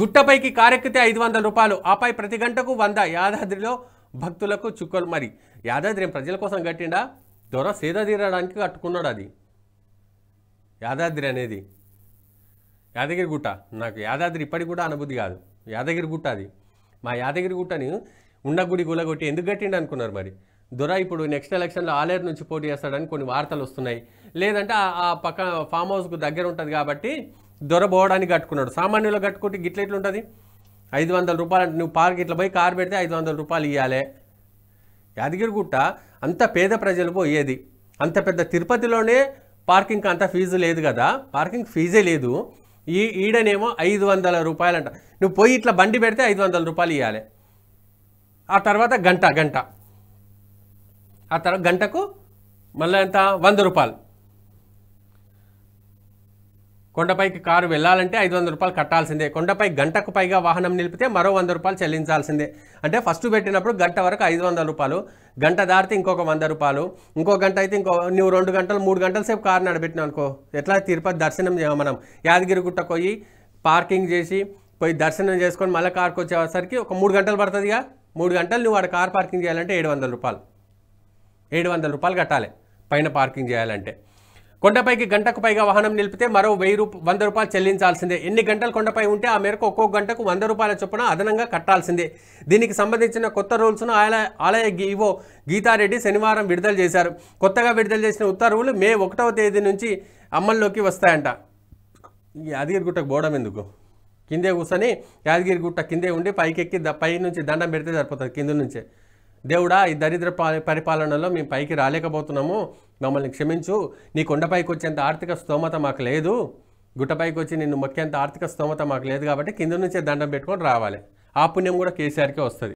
గుట్టపైకి కారెక్కితే ఐదు వందల రూపాయలు ఆపై ప్రతి గంటకు వంద యాదాద్రిలో భక్తులకు చుక్కలు మరి యాదాద్రి ప్రజల కోసం కట్టిండా దొర సేద తీరడానికి కట్టుకున్నాడు అది యాదాద్రి అనేది యాదగిరి గుట్ట నాకు యాదాద్రి ఇప్పటికి కూడా అనుభూతి కాదు యాదగిరి గుట్ట అది మా యాదగిరి గుట్టని ఉన్న గుడి గులగొట్టి ఎందుకు కట్టిండు అనుకున్నారు మరి దొర ఇప్పుడు నెక్స్ట్ ఎలక్షన్లో ఆలేరు నుంచి పోటీ చేస్తాడని కొన్ని వార్తలు వస్తున్నాయి లేదంటే ఆ పక్క ఫామ్ హౌస్కు దగ్గర ఉంటుంది కాబట్టి దొరబోవడానికి కట్టుకున్నాడు సామాన్యులు కట్టుకుంటే గిట్ల ఉంటుంది ఐదు వందల రూపాయలు అంటే నువ్వు పార్క్ ఇట్లా పోయి కారు పెడితే ఐదు వందల రూపాయలు ఇవ్వాలి యాదగిరిగుట్ట అంత పేద ప్రజలు పోయేది అంత పెద్ద తిరుపతిలోనే పార్కింగ్ అంత ఫీజు లేదు కదా పార్కింగ్ ఫీజే లేదు ఈ ఈడనేమో ఐదు వందల రూపాయలంట నువ్వు పోయి ఇట్లా బండి పెడితే ఐదు వందల రూపాయలు ఇవ్వాలి ఆ తర్వాత గంట గంట ఆ తర్వాత గంటకు మళ్ళీ ఎంత వంద రూపాయలు కొండపైకి కారు వెళ్ళాలంటే ఐదు వందల రూపాయలు కట్టాల్సిందే కొండపై గంటకు పైగా వాహనం నిలిపితే మరో వంద రూపాయలు చెల్లించాల్సిందే అంటే ఫస్ట్ పెట్టినప్పుడు గంట వరకు ఐదు వందల రూపాయలు గంట దాటితే ఇంకొక వంద రూపాయలు ఇంకో గంట అయితే ఇంకో నువ్వు రెండు గంటలు మూడు గంటల సేపు కారు నడిపెట్టినావు అనుకో ఎట్లా తిరుపతి దర్శనం చేయము మనం గుట్టకు పోయి పార్కింగ్ చేసి పోయి దర్శనం చేసుకొని మళ్ళీ కార్కి వచ్చేసరికి ఒక మూడు గంటలు పడుతుందిగా మూడు గంటలు నువ్వు వాడు కార్ పార్కింగ్ చేయాలంటే ఏడు వందల రూపాయలు ఏడు వందల రూపాయలు కట్టాలి పైన పార్కింగ్ చేయాలంటే కొండపైకి గంటకు పైగా వాహనం నిలిపితే మరో వెయ్యి రూప వంద రూపాయలు చెల్లించాల్సిందే ఎన్ని గంటలు కొండపై ఉంటే ఆ మేరకు ఒక్కొక్క గంటకు వంద రూపాయల చొప్పున అదనంగా కట్టాల్సిందే దీనికి సంబంధించిన కొత్త రూల్స్ను ఆలయ ఆలయ ఈవో గీతారెడ్డి శనివారం విడుదల చేశారు కొత్తగా విడుదల చేసిన ఉత్తర్వులు మే ఒకటవ తేదీ నుంచి అమల్లోకి వస్తాయంట యాదగిరిగుట్టకు పోవడం ఎందుకు కిందే కూర్చొని యాదగిరిగుట్ట కిందే ఉండి పైకెక్కి పై నుంచి దండం పెడితే సరిపోతుంది కింద నుంచే దేవుడా ఈ దరిద్ర పరిపాలనలో మేము పైకి రాలేకపోతున్నాము మమ్మల్ని క్షమించు నీ కొండపైకి వచ్చేంత ఆర్థిక స్తోమత మాకు లేదు గుట్టపైకి వచ్చి నిన్ను మొక్కేంత ఆర్థిక స్తోమత మాకు లేదు కాబట్టి కింద నుంచే దండం పెట్టుకొని రావాలి ఆ పుణ్యం కూడా కేసీఆర్కే వస్తుంది